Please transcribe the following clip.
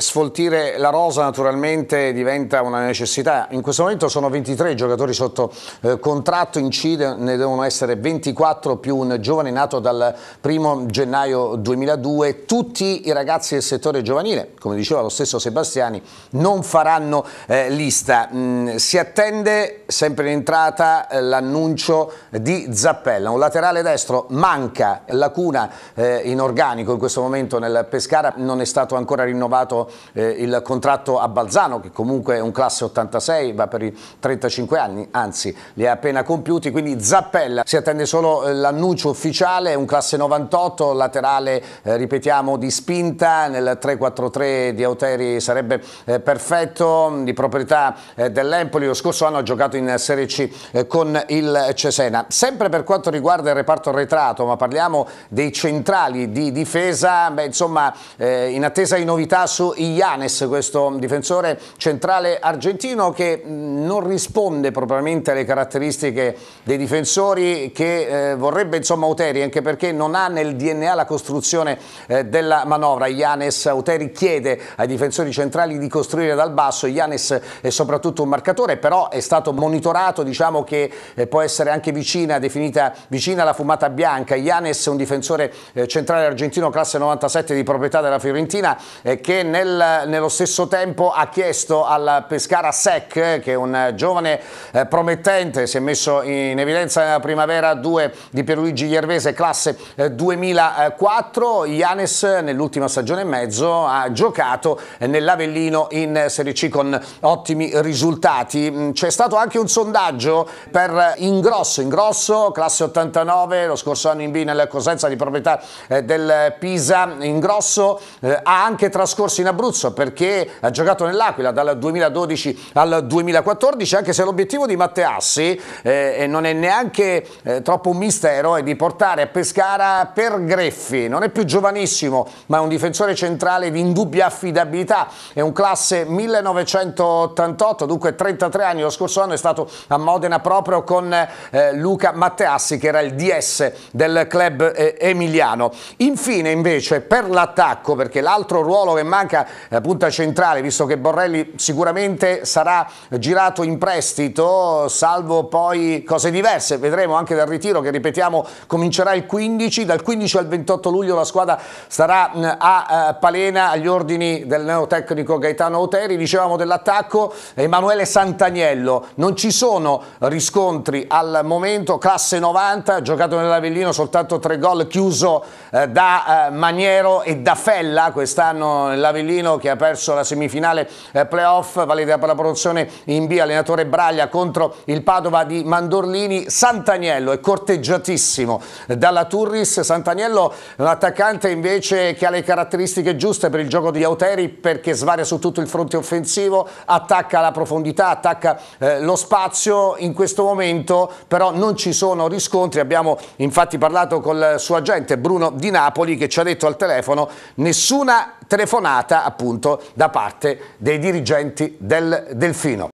Sfoltire la rosa naturalmente diventa una necessità, in questo momento sono 23 giocatori sotto eh, contratto, in C ne devono essere 24 più un giovane nato dal 1 gennaio 2002, tutti i ragazzi del settore giovanile, come diceva lo stesso Sebastiani, non faranno eh, lista. Mm, si attende sempre in entrata eh, l'annuncio di Zappella, un laterale destro manca, lacuna eh, in organico in questo momento nel Pescara, non è stato ancora rinnovato eh, il contratto a Balzano, che comunque è un classe 86, va per i 35 anni, anzi li ha appena compiuti, quindi Zappella si attende solo eh, l'annuncio ufficiale, un classe 98, laterale eh, ripetiamo di spinta, nel 3-4-3 di Auteri sarebbe eh, perfetto, di proprietà eh, dell'Empoli, lo scorso anno ha giocato in Serie C eh, con il Cesena. Sempre per quanto riguarda il reparto arretrato, ma parliamo dei centrali di difesa, beh, insomma in attesa di novità su Illanes, questo difensore centrale argentino che mm, non risponde propriamente alle caratteristiche dei difensori che eh, vorrebbe insomma Uteri, anche perché non ha nel DNA la costruzione eh, della manovra. Ianes Uteri chiede ai difensori centrali di costruire dal basso, Ianes è soprattutto un marcatore, però è stato monitorato, diciamo che eh, può essere anche vicina, definita vicina alla fumata bianca. Ianes è un difensore eh, centrale argentino classe 97 di proprietà della Fiorentina eh, che nel Michel nello stesso tempo ha chiesto al Pescara Sec, che è un giovane eh, promettente, si è messo in evidenza nella primavera 2 di Pierluigi Iervese, classe eh, 2004. Ianes nell'ultima stagione e mezzo ha giocato nell'Avellino in Serie C con ottimi risultati. Mm, c'è stato anche un sondaggio per Ingrosso, Ingrosso classe 89, lo scorso anno in B nel Cosenza di proprietà eh, del Pisa. Ingrosso eh, ha anche trascorso in Abruzzo perché ha giocato nell'Aquila dal 2012 al 2014, anche se l'obiettivo di Matteassi eh, non è neanche eh, troppo un mistero, è eh, di portare a Pescara per Greffi, non è più giovanissimo ma è un difensore centrale di indubbia affidabilità, è un classe 1988, dunque 33 anni, lo scorso anno è stato a Modena proprio con eh, Luca Matteassi che era il DS del club eh, emiliano. Infine invece per l'attacco, perché l'altro ruolo che manca cerca eh, punta centrale, visto che Borrelli sicuramente sarà girato in prestito, salvo poi cose diverse, vedremo anche dal ritiro che ripetiamo comincerà il 15, dal 15 al 28 luglio la squadra sarà a eh, Palena agli ordini del neotecnico Gaetano Oteri, dicevamo dell'attacco Emanuele Santaniello, non ci sono riscontri al momento, classe 90, giocato nell'Avellino soltanto tre gol, chiuso eh, da Maniero e da Fella quest'anno nell'Avellino Avellino che ha perso la semifinale eh, playoff, valida per la promozione in B, allenatore Braglia contro il Padova di Mandorlini, Santaniello è corteggiatissimo dalla Turris, Santaniello un attaccante invece che ha le caratteristiche giuste per il gioco degli Auteri perché svaria su tutto il fronte offensivo, attacca la profondità, attacca eh, lo spazio, in questo momento però non ci sono riscontri, abbiamo infatti parlato col suo agente Bruno Di Napoli che ci ha detto al telefono nessuna telefonata appunto da parte dei dirigenti del Delfino.